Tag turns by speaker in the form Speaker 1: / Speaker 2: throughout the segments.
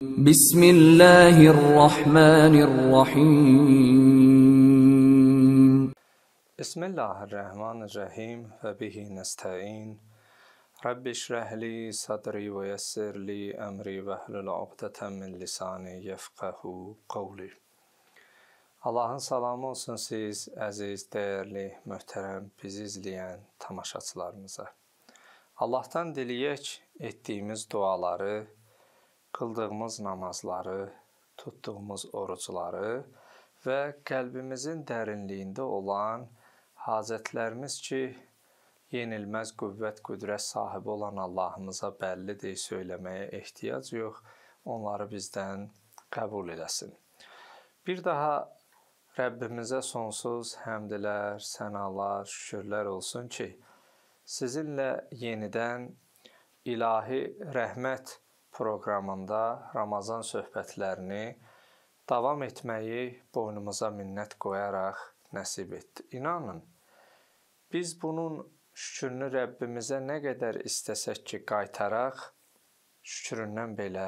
Speaker 1: بسم الله الرحمن الرحيم بسم الله الرحمن الرحيم وبه نستعين رب اشرح لي صدري ويسر لي أمري واحلل عقدة من لساني يفقه قولي Allahın salamı olsun siz, əziz, dəyərli, möhtərəm, bizi izləyən tamaşaçılarımıza. Allahdan diləyək etdiyimiz duaları qıldığımız namazları, tutduğumuz orucları və qəlbimizin dərinliyində olan hacətlərimiz ki, yenilməz qüvvət, qüdrət sahibi olan Allahımıza bəllidir, söyləməyə ehtiyac yox. Onları bizdən qəbul eləsin. Bir daha Rəbbimizə sonsuz həmdlər, sənalar, şükürlər olsun ki, sizinlə yenidən ilahi rəhmət proqramında Ramazan söhbətlərini davam etməyi boynumuza minnət qoyaraq nəsib etdi. İnanın, biz bunun şükrünü Rəbbimizə nə qədər istəsək ki, qaytaraq şükründən belə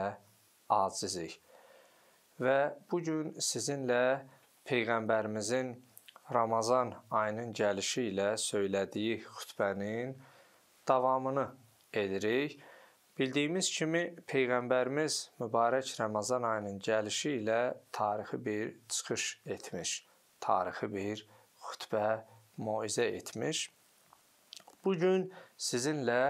Speaker 1: acizik. Və bu gün sizinlə peyğəmbərimizin Ramazan ayının gəlişi ilə söylədiyi xutbənin davamını edirik. Bildiyimiz kimi Peyğəmbərimiz mübarək Ramazan ayının gəlişi ilə tarixi bir çıxış etmiş, tarixi bir xütbə moizə etmiş. Bu gün sizinlə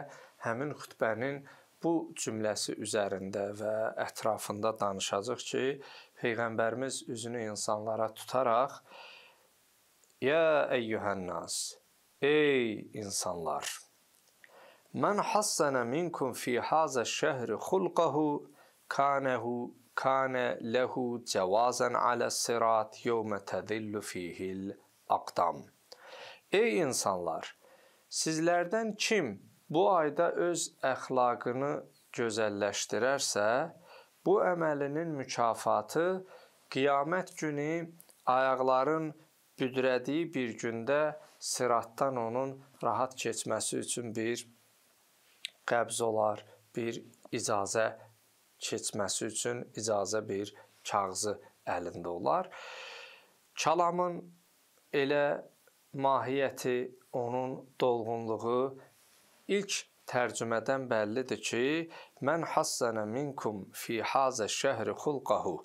Speaker 1: həmin xütbənin bu cümləsi üzərində və ətrafında danışacağıq ki, Peyğəmbərimiz üzünü insanlara tutaraq: "Ya eyyuhannas, ey insanlar!" Mən hassana minkum fi haza şəhri xulqahu kanehu kane lehu cevazan ala sirat yevme tedillu fihil aqdam. Ey insanlar, sizlərdən kim bu ayda öz əxlaqını gözəlləşdirərsə, bu əməlinin mükafatı qiyamət günü ayaqların büdrədiyi bir gündə siratdan onun rahat keçməsi üçün bir qəbz olar, bir icazə keçməsi üçün icazə bir kağızı əlində olar. Kəlamın elə mahiyyəti, onun dolğunluğu ilk tərcümədən bəllidir ki, mən hassana minkum fi hazə şəhri xulqahu.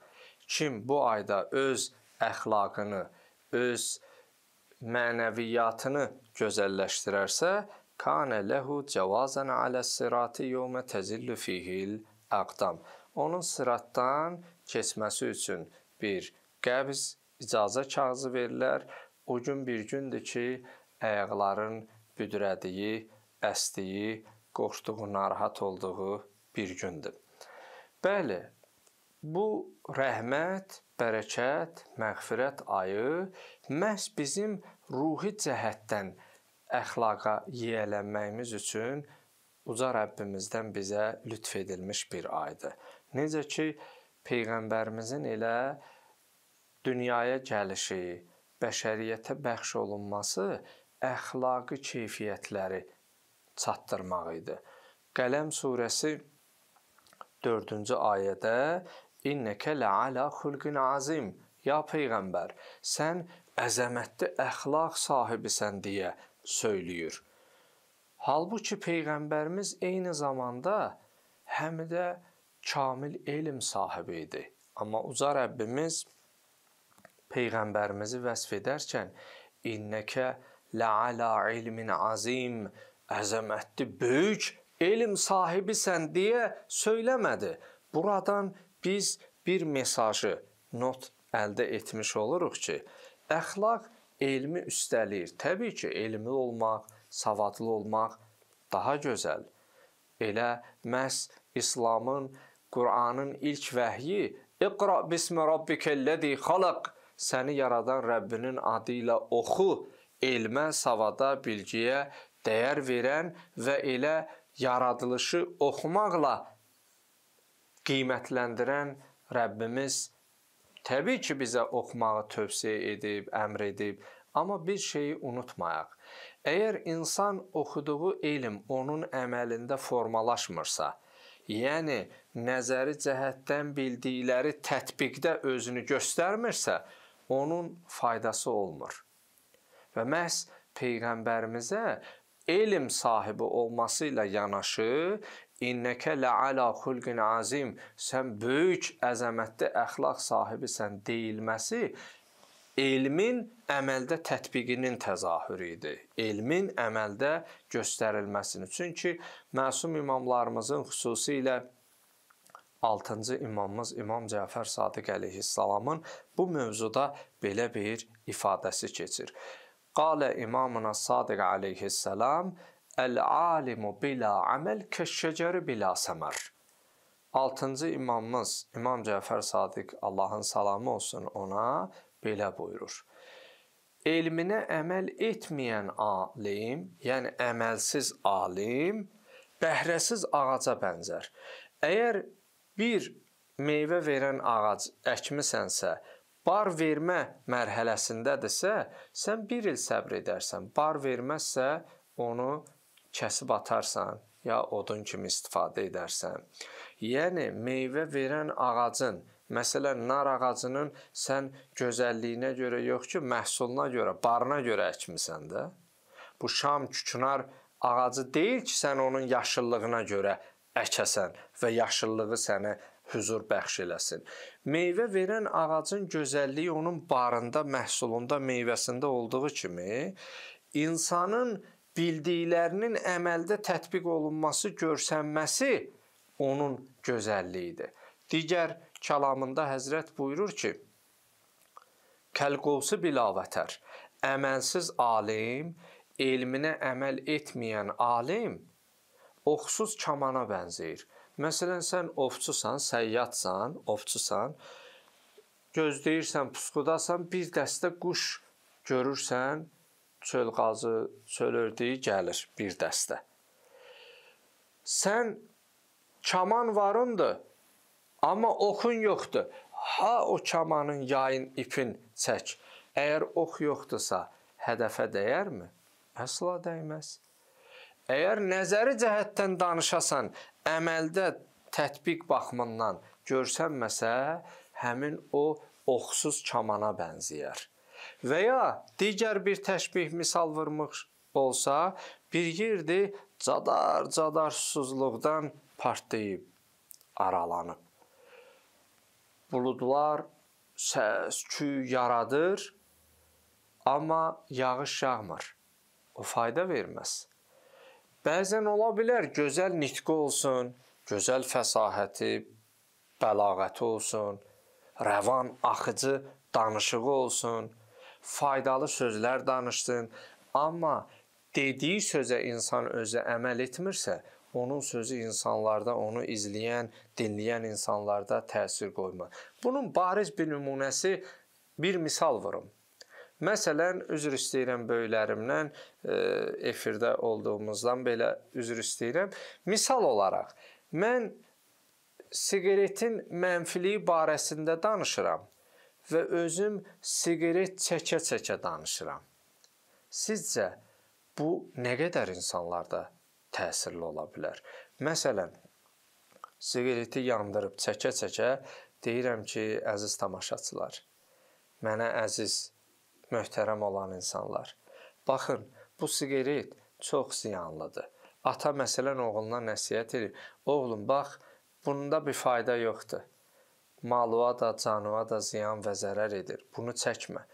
Speaker 1: Kim bu ayda öz əxlaqını, öz mənəviyyatını gözəlləşdirərsə, Kana lehu cevazan ala sirati yevme tezillu fihil aqdam. Onun sıratdan keçməsi üçün bir qəbz icazə kağızı verilər. O gün bir gündür ki, ayaqların büdrədiyi, əsdiyi, qorxduğu, narahat olduğu bir gündür. Bəli, bu rəhmət, bərəkət, məğfirət ayı məhz bizim ruhi cəhətdən əxlaqa yiyələnməyimiz üçün uca Rəbbimizdən bizə lütf edilmiş bir aydır. Necə ki peyğəmbərimizin elə dünyaya gəlişi, bəşəriyyətə bəxş olunması əxlaqi keyfiyyətləri çatdırmaq idi. Qələm surəsi 4-cü ayədə inneke la'ala xulqin azim. Ya peyğəmbər, sən əzəmətli əxlaq sahibisən deyə söyləyir. Halbuki peyğəmbərimiz eyni zamanda həm də kamil elm sahibi idi. Amma uca Rəbbimiz peyğəmbərimizi vəsf edərkən innəkə la'ala ilmin azim əzəmətli böyük elm sahibisən deyə söyləmədi. Buradan biz bir mesajı not əldə etmiş oluruq ki, əxlaq elmi üstələyir. Təbii ki, elmli olmaq, savadlı olmaq daha gözəl. Elə məhz İslamın, Qur'anın ilk vəhyi "İqra bismi rabbikellezî xalaq" səni yaradan Rəbbinin adı ilə oxu, elmə, savada, bilgiyə dəyər verən və elə yaradılışı oxumaqla qiymətləndirən Rəbbimiz Təbii ki, bizə oxumağı tövsiyə edib, əmr edib, amma bir şeyi unutmayaq. Əgər insan oxuduğu elm onun əməlində formalaşmırsa, yəni nəzəri cəhətdən bildikləri tətbiqdə özünü göstərmirsə, onun faydası olmur. Və məhz peyğəmbərimizə elm sahibi olması ilə yanaşı İnnəkə ləalə xulqin azim. Sən böyük əzəmətli əxlaq sahibisən deyilməsi elmin əməldə tətbiqinin təzahürü idi. Elmin əməldə göstərilməsini. Çünki məsum imamlarımızın xüsusilə 6-cı imamımız İmam Cəfər Sadiq əleyhissalamın bu mövzuda belə bir ifadəsi keçir. Qalə imamına Sadiq əleyhissalam: Əl-alimu bila əməl keşşəcəri bila səmər. 6-cı imamımız İmam Cəfər Sadiq Allahın salamı olsun ona belə buyurur. Elminə əməl etməyən alim, yəni əməlsiz alim bəhrəsiz ağaca bənzər. Əgər bir meyvə verən ağac əkmisənsə, bar vermə mərhələsindədirsə, sən 1 il səbr edərsən. Bar verməzsə, onu kəsib atarsan, ya odun kimi istifadə edərsən. Yəni meyvə verən ağacın, məsələn nar ağacının sən gözəlliyinə görə yox ki, məhsuluna görə, barına görə əkmisən də. Bu şam küknar ağacı deyil ki, sən onun yaşıllığına görə əkəsən və yaşıllığı sənə huzur bəxş eləsin. Meyvə verən ağacın gözəlliyi onun barında, məhsulunda, meyvəsində olduğu kimi insanın bildiklərinin əməldə tətbiq olunması, görsənməsi onun gözəlliyidir. Digər kəlamında Həzrət buyurur ki: Kəlqovsu bilavətər. Əməlsiz alim, elminə əməl etməyən alim oxsuz kamana bənzəyir. Məsələn, sən ovçusan, səyyatsan, ovçusan, gözləyirsən, pusqudasan, bir dəstə quş görürsən, çöl qazı, çöl ördüyü gəlir bir dəstə. Sən kaman varındır, amma oxun yoxdur. Ha o kamanın yayın ipin çək. Əgər ox yoxdursa, hədəfə dəyərmi? Əsla dəyməz. Əgər nəzəri cəhətdən danışasan, əməldə tətbiq baxımından görsənməsə, həmin o oxsuz kamana bənzəyər. Və ya digər bir təşbih misal vurmuş olsa, bir yerdir cadar-cadar susuzluqdan partlayıb, aralanıb. Buludlar səs-küy yaradır, amma yağış yağmır. O fayda verməz. Bəzən ola bilər gözəl nitqi olsun, gözəl fəsahəti, bəlağəti olsun, rəvan axıcı danışığı olsun, faydalı sözlər danışsın. Amma dediyi sözə insan özü əməl etmirsə, onun sözü insanlarda, onu izləyən, dinləyən insanlarda təsir qoymur. Bunun bariz bir nümunəsi bir misal vurum. Məsələn, üzr istəyirəm böyüklərimdən, e, efirdə olduğumuzdan belə üzr istəyirəm. Misal olaraq mən siqaretin mənfiliyi barəsində danışıram və özüm siqaret çəkə-çəkə danışıram. Sizcə bu nə qədər insanlarda təsirli ola bilər? Məsələn, siqareti yandırıb çəkə-çəkə deyirəm ki, əziz tamaşaçılar, mənə əziz, möhtərəm olan insanlar, baxın, bu siqaret çox ziyanlıdır. Ata məsələn oğluna nəsihət edir. Oğlum, bax, bunda bir fayda yoxdur malua da, canua da ziyan və zərər edir. Bunu çəkmə.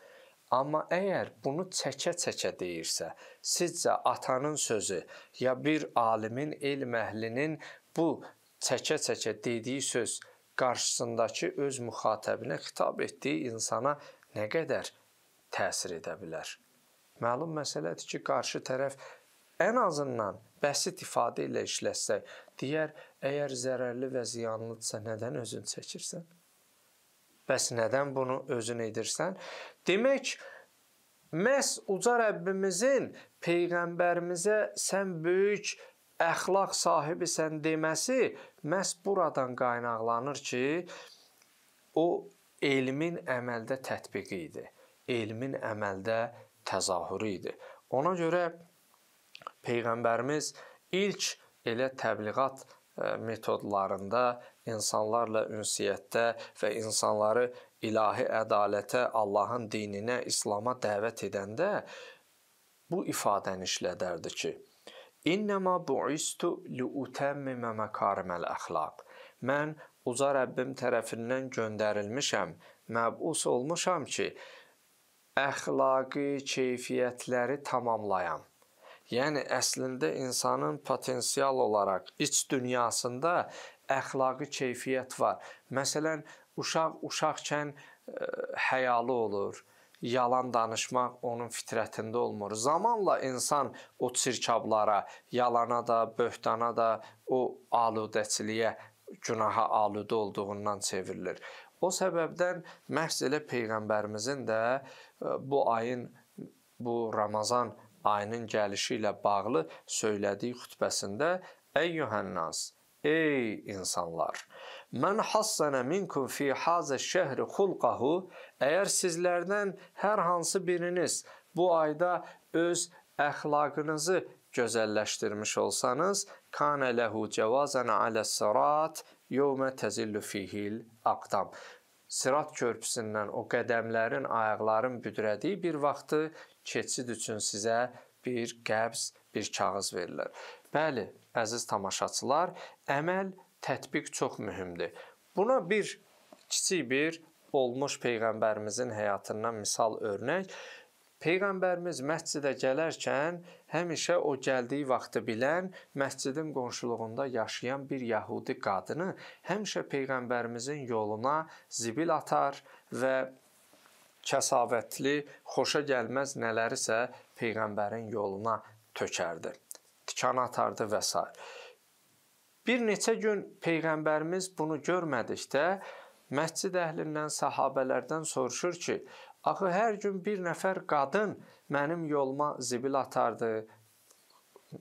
Speaker 1: Amma əgər bunu çəkə-çəkə deyirsə, sizcə atanın sözü ya bir alimin, elm əhlinin bu çəkə-çəkə dediyi söz qarşısındakı öz müxatəbinə xitab etdiyi insana nə qədər təsir edə bilər? Məlum məsələdir ki, qarşı tərəf ən azından bəsit ifadə ilə işlətsək, deyər, əgər zərərli və ziyanlıdırsa, nədən özün çəkirsən? Bəs nədən bunu özün edirsən? Demək, məhz uca Rəbbimizin peyğəmbərimizə sən böyük əxlaq sahibisən deməsi məhz buradan qaynaqlanır ki, o elmin əməldə tətbiqi idi. Elmin əməldə təzahürü idi. Ona görə peyğəmbərimiz ilk elə təbliğat E, metodlarında insanlarla ünsiyyətdə və insanları ilahi ədalətə, Allahın dininə, İslam'a dəvət edəndə bu ifadəni işlədərdi ki: "İnnema bu'istu li'utammima makarimal axlaq." Mən uca Rəbbim tərəfindən göndərilmişəm, məbus olmuşam ki, əxlaqi keyfiyyətləri tamamlayam. Yəni əslində insanın potensial olaraq iç dünyasında əxlaqi keyfiyyət var. Məsələn, uşaq uşaqkən e, həyalı olur. Yalan danışmaq onun fitrətində olmur. Zamanla insan o çirkablara, yalana da, böhtana da, o aludəçiliyə, günaha aludə olduğundan çevrilir. O səbəbdən məhz elə peyğəmbərimizin də e, bu ayın bu Ramazan ayının gəlişi ilə bağlı söylədiyi xutbəsində Ey Yuhannas, ey insanlar, mən hassana minkum fi hazə şəhri xulqahu, əgər sizlərdən hər hansı biriniz bu ayda öz əxlaqınızı gözəlləşdirmiş olsanız, kana lehu cavazan alə sirat yevmə təzillu fihil aqdam. Sirat körpüsündən o qədəmlərin, ayaqların büdrədiyi bir vaxtı keçid üçün sizə bir qəbz, bir kağız verirlər. Bəli, əziz tamaşaçılar, əməl tətbiq çox mühümdür. Buna bir kiçik bir olmuş peyğəmbərimizin həyatından misal örnək Peyğəmbərimiz məscidə gələrkən həmişə o gəldiyi vaxtı bilən, məscidin qonşuluğunda yaşayan bir yəhudi qadını həmişə peyğəmbərimizin yoluna zibil atar və kəsavətli, xoşa gəlməz nələrisə peyğəmbərin yoluna tökərdi. Tikan atardı və s. Bir neçə gün peyğəmbərimiz bunu görmədikdə məscid əhlindən, sahabelərdən soruşur ki, axı hər gün bir nəfər qadın mənim yoluma zibil atardı,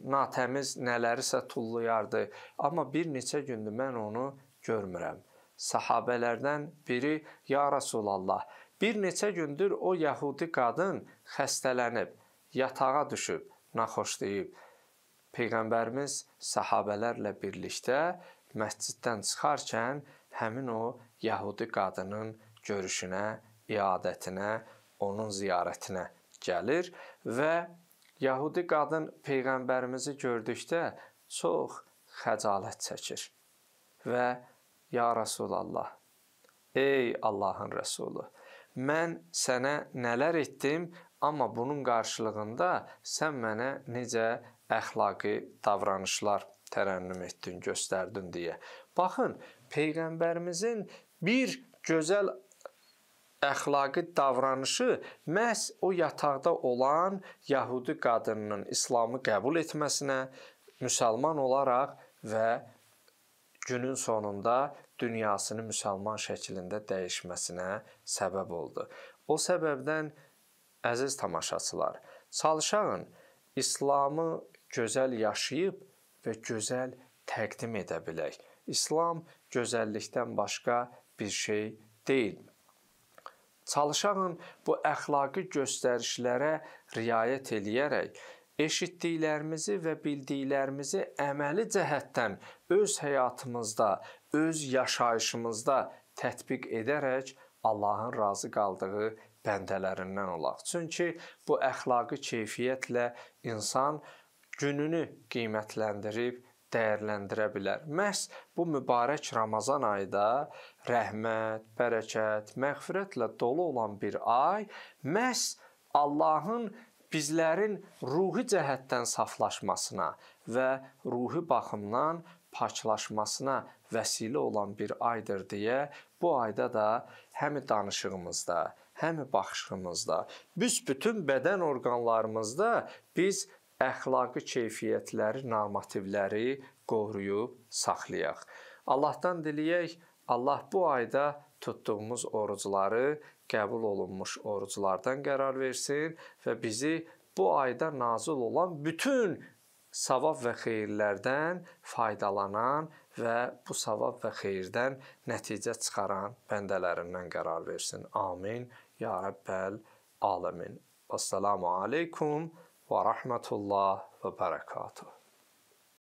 Speaker 1: natəmiz nələrisə tullayardı, amma bir neçə gündür mən onu görmürəm. Sahabelərdən biri: "Ya Rasulallah, Bir neçə gündür o yəhudi qadın xəstələnib, yatağa düşüb, naxoşlayıb. Peyğəmbərimiz səhabələrlə birlikdə məsciddən çıxarkən həmin o yəhudi qadının görüşünə, iadətinə, onun ziyarətinə gəlir və yəhudi qadın peyğəmbərimizi gördükdə çox xəcalət çəkir və ya Rasulallah ey Allahın Rəsulu mən sənə nələr etdim, amma bunun qarşılığında sən mənə necə əxlaqi davranışlar tərənnüm etdin, göstərdin deyə. Baxın, peyğəmbərimizin bir gözəl əxlaqi davranışı məhz o yataqda olan yəhudi qadınının İslamı qəbul etməsinə, müsəlman olaraq və günün sonunda dünyasını müsəlman şəklində dəyişməsinə səbəb oldu. O səbəbdən əziz tamaşaçılar, çalışağın İslamı gözəl yaşayıb və gözəl təqdim edə bilək. İslam gözəllikdən başqa bir şey deyil. Çalışağın bu əxlaqi göstərişlərə riayət eləyərək eşitdiklərimizi və bildiklərimizi əməli cəhətdən öz həyatımızda, öz yaşayışımızda tətbiq edərək Allahın razı qaldığı bəndələrindən olaq. Çünki bu əxlaqi keyfiyyətlə insan gününü qiymətləndirib dəyərləndirə bilər. Məhz bu mübarək Ramazan ayda rəhmət, bərəkət, məğfirətlə dolu olan bir ay məhz Allahın bizlərin ruhi cəhətdən saflaşmasına və ruhi baxımdan paklaşmasına vəsilə olan bir aydır deyə bu ayda da həm danışığımızda, həm baxışımızda, büsbütün bədən orqanlarımızda biz əxlaqi keyfiyyətləri, normativləri qoruyub saxlayaq. Allahdan diləyək, Allah bu ayda tutduğumuz orucları qəbul olunmuş oruclardan qərar versin və bizi bu ayda nazil olan bütün savab və xeyirlərdən faydalanan və bu savab və xeyirdən nəticə çıxaran bəndələrindən qərar versin. Amin. Ya Rəbbəl Aləmin. Assalamu alaykum və rahmetullah və bərəkatuh.